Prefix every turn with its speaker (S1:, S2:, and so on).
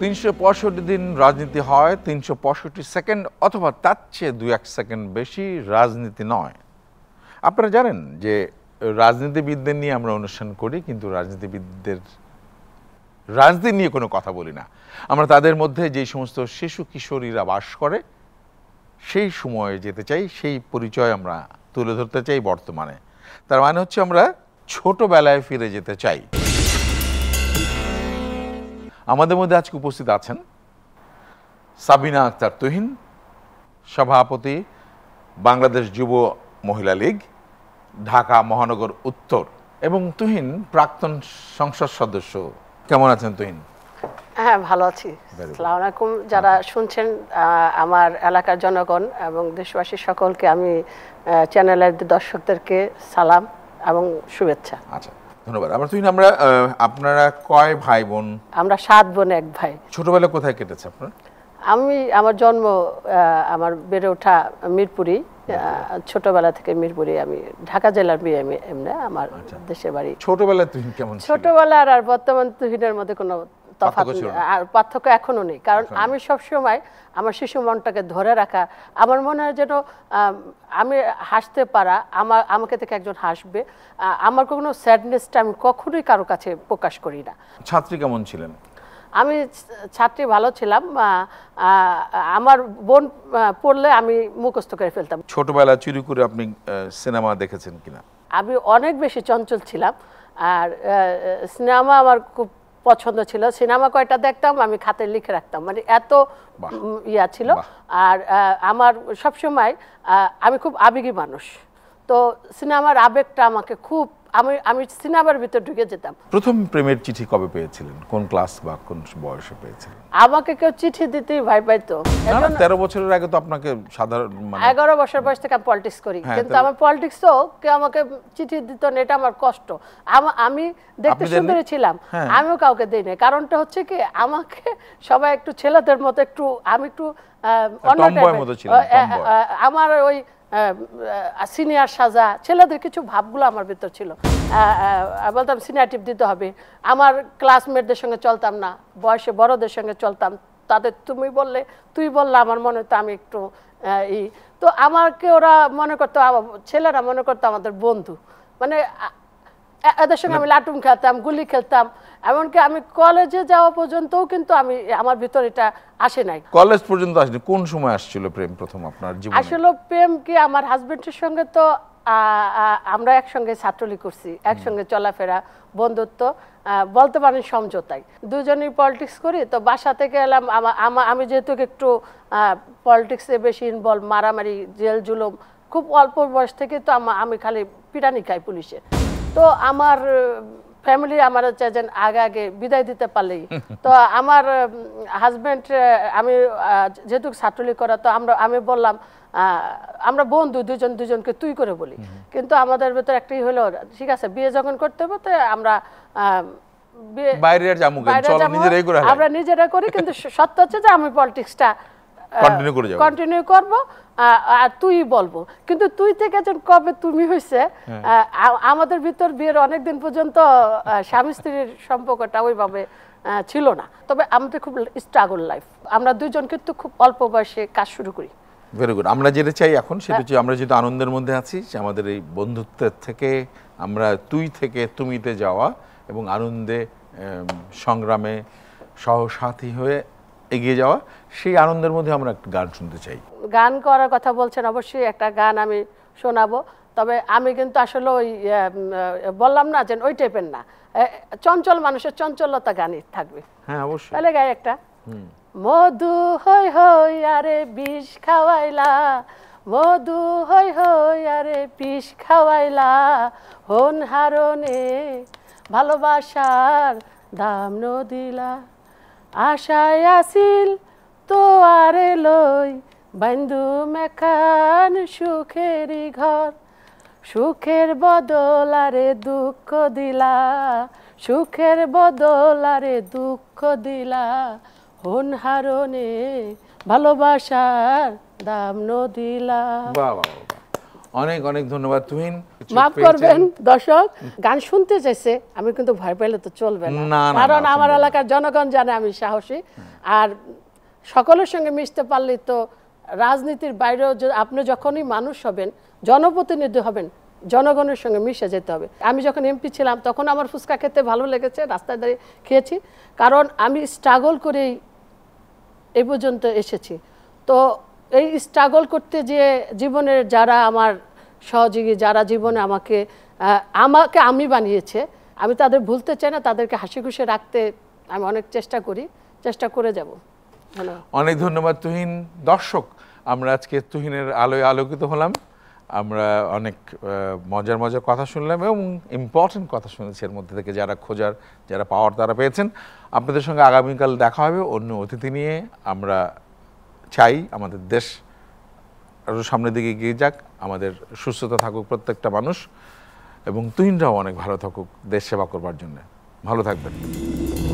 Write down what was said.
S1: তিনশো পঁয়ষট্টি দিন রাজনীতি হয় তিনশো পঁয়ষট্টি সেকেন্ড অথবা তার চেয়ে দু এক সেকেন্ড বেশি রাজনীতি নয় আপনারা জানেন যে রাজনীতিবিদদের নিয়ে আমরা অনুষ্ঠান করি কিন্তু রাজনীতিবিদদের রাজনীতি নিয়ে কোনো কথা বলি না আমরা তাদের মধ্যে যেই সমস্ত শিশু কিশোরীরা বাস করে সেই সময়ে যেতে চাই সেই পরিচয় আমরা তুলে ধরতে চাই বর্তমানে তার মানে হচ্ছে আমরা ছোটোবেলায় ফিরে যেতে চাই আমাদের মধ্যে আজকে উপস্থিত আছেন সাবিনা আক্তার তুহিন সভাপতি বাংলাদেশ যুব মহিলা লীগ ঢাকা মহানগর উত্তর এবং তুহিন প্রাক্তন সংসদ সদস্য কেমন আছেন তুহিন
S2: হ্যাঁ ভালো আছি সালাম আলাইকুম যারা শুনছেন আমার এলাকার জনগণ এবং দেশবাসী সকলকে আমি চ্যানেলের দর্শকদেরকে সালাম এবং শুভেচ্ছা আচ্ছা
S1: ধন্যবাদ আমরা তুই আমরা আপনারা কয় ভাই বোন
S2: আমরা সাত বোন এক ভাই
S1: ছোটবেলা কোথায় কেটেছে আপনার
S2: আমি আমার জন্ম আমার বেড়ে ওঠা মিরপুরি ছোটবেলা থেকে মিরপুরে আমি ঢাকা জেলার মেয়ে আমি এমনি আমার আচ্ছা। দেশের বাড়ি
S1: ছোটবেলা তুহিন কেমন
S2: ছোটবেলার আর বর্তমান তুহিনের মধ্যে কোনো তফাত আর পার্থক্য এখনো নেই কারণ আমি সবসময় আমার শিশু মনটাকে ধরে রাখা আমার মনে হয় যেন আমি হাসতে পারা আমার আমাকে থেকে একজন হাসবে আমার কোনো স্যাডনেসটা আমি কখনোই কারো কাছে প্রকাশ করি না
S1: ছাত্রী কেমন ছিলেন
S2: আমি ছাত্রী ভালো ছিলাম আমার বোন পড়লে আমি মুখস্থ করে ফেলতাম
S1: ছোটবেলা চুরি করে আপনি সিনেমা দেখেছেন কিনা
S2: আমি অনেক বেশি চঞ্চল ছিলাম আর সিনেমা আমার খুব পছন্দ ছিল সিনেমা কয়টা দেখতাম আমি খাতে লিখে রাখতাম মানে এত ইয়া ছিল আর আমার সবসময় আমি খুব আবেগী মানুষ তো সিনেমার আবেগটা আমাকে খুব আমি আমি সিনেমার ভিতর ঢুকে যেতাম
S1: প্রথম প্রেমের চিঠি কবে পেয়েছিলেন কোন ক্লাস বা কোন বয়সে পেয়েছিলেন
S2: আমাকে কেউ চিঠি দিতেই ভয় পাইতো না
S1: তেরো বছরের আগে তো আপনাকে সাধারণ মানে
S2: এগারো বছর বয়স থেকে আমি পলিটিক্স করি হ্যাঁ, কিন্তু আমার তো কেউ আমাকে চিঠি দিত না এটা আমার কষ্ট আমি দেখতে সুন্দর ছিলাম হ্যাঁ। আমিও কাউকে দিই না কারণটা হচ্ছে কি আমাকে সবাই একটু ছেলেদের মতো একটু আমি একটু হ্যাঁ, আমার ওই সিনিয়র সাজা ছেলেদের কিছু ভাবগুলো আমার ভিতর ছিল বলতাম সিনিয়রটিপ দিতে হবে আমার ক্লাসমেটদের সঙ্গে চলতাম না বয়সে বড়দের সঙ্গে চলতাম তাদের তুমি বললে তুই বললে আমার মনে হতো আমি একটু ই তো আমাকে ওরা মনে করতো ছেলেরা মনে করতো আমাদের বন্ধু মানে এদের সঙ্গে আমি লাটুম খেলতাম গুলি খেলতাম এমনকি আমি কলেজে যাওয়া পর্যন্তও কিন্তু আমি আমার ভিতর এটা আসে নাই
S1: কলেজ পর্যন্ত আসেনি কোন সময় আসছিল প্রেম প্রথম আপনার জীবনে আসলে
S2: প্রেম কি আমার হাজবেন্ডের সঙ্গে তো আমরা একসঙ্গে ছাত্রলী করছি একসঙ্গে চলাফেরা বন্ধুত্ব বলতে পারেন সমঝোতাই দুজনেই পলিটিক্স করি তো বাসা থেকে এলাম আমি যেহেতু একটু পলিটিক্সে বেশি ইনভলভ মারামারি জেল জুলুম খুব অল্প বয়স থেকে তো আমি খালি পিটানি খাই পুলিশের তো আমার ফ্যামিলি আমার হচ্ছে যে আগে আগে বিদায় দিতে পারলেই তো আমার হাজব্যান্ড আমি যেহেতু ছাত্রলীগ করা তো আমরা আমি বললাম আমরা বন্ধু দুজন দুজনকে তুই করে বলি কিন্তু আমাদের ভেতর একটাই হলো ঠিক আছে বিয়ে যখন করতে হবে তো আমরা আমরা নিজেরা করি কিন্তু সত্য হচ্ছে যে আমি পলিটিক্সটা কন্টিনিউ করব আর তুই বলবো কিন্তু তুই থেকে যখন কবে তুমি হইছে হ্যাঁ। আমাদের ভিতর বিয়ের অনেক দিন পর্যন্ত স্বামী স্ত্রীর সম্পর্কটা ওইভাবে ছিল না তবে আমাদের খুব স্ট্রাগল লাইফ আমরা দুজন কিন্তু খুব অল্প বয়সে কাজ শুরু করি
S1: ভেরি গুড আমরা যেটা চাই এখন সেটা হ্যাঁ। হচ্ছে আমরা যেহেতু আনন্দের মধ্যে আছি আমাদের এই বন্ধুত্বের থেকে আমরা তুই থেকে তুমিতে যাওয়া এবং আনন্দে সংগ্রামে সহসাথী হয়ে এগিয়ে যাওয়া সেই আনন্দের মধ্যে আমরা একটা গান শুনতে চাই
S2: গান করার কথা বলছেন অবশ্যই একটা গান আমি শোনাবো তবে আমি কিন্তু আসলে ওই বললাম না যে ওই টাইপের না চঞ্চল মানুষের চঞ্চলতা গানই থাকবে
S1: হ্যাঁ অবশ্যই তাহলে গায়ে
S2: একটা মধু হই হই আরে বিষ খাওয়াইলা মধু হই হই আরে বিষ খাওয়াইলা হন হারনে ভালোবাসার দাম দিলা আশায় আসিল তো আরে লই বান্ধু মেখান সুখেরই ঘর সুখের বদল আরে দুঃখ দিলা সুখের বদল আরে দুঃখ দিলা হন হারনে ভালোবাসার দাম নদিলা
S1: অনেক অনেক ধন্যবাদ তুহিন মাফ করবেন
S2: দর্শক গান শুনতে চাইছে আমি কিন্তু ভয় পাইলে তো চলবে না কারণ আমার এলাকার জনগণ জানে আমি সাহসী আর সকলের সঙ্গে মিশতে পারলে তো রাজনীতির বাইরেও আপনি যখনই মানুষ হবেন জনপ্রতিনিধি হবেন জনগণের সঙ্গে মিশে যেতে হবে আমি যখন এমপি ছিলাম তখন আমার ফুচকা খেতে ভালো লেগেছে রাস্তায় দাঁড়িয়ে খেয়েছি কারণ আমি স্ট্রাগল করেই এই পর্যন্ত এসেছি তো এই স্ট্রাগল করতে যে জীবনের যারা আমার সহযোগী যারা জীবনে আমাকে আমাকে আমি বানিয়েছে আমি তাদের ভুলতে চাই না তাদেরকে হাসি খুশি রাখতে আমি অনেক চেষ্টা করি চেষ্টা করে যাব
S1: অনেক ধন্যবাদ তুহিন দর্শক আমরা আজকে তুহিনের আলোয় আলোকিত হলাম আমরা অনেক মজার মজার কথা শুনলাম এবং ইম্পর্টেন্ট কথা শুনেছি এর মধ্যে থেকে যারা খোঁজার যারা পাওয়ার তারা পেয়েছেন আপনাদের সঙ্গে আগামীকাল দেখা হবে অন্য অতিথি নিয়ে আমরা চাই আমাদের দেশ আরও সামনের দিকে এগিয়ে যাক আমাদের সুস্থতা থাকুক প্রত্যেকটা মানুষ এবং তুহিনরাও অনেক ভালো থাকুক দেশ সেবা করবার জন্য ভালো থাকবেন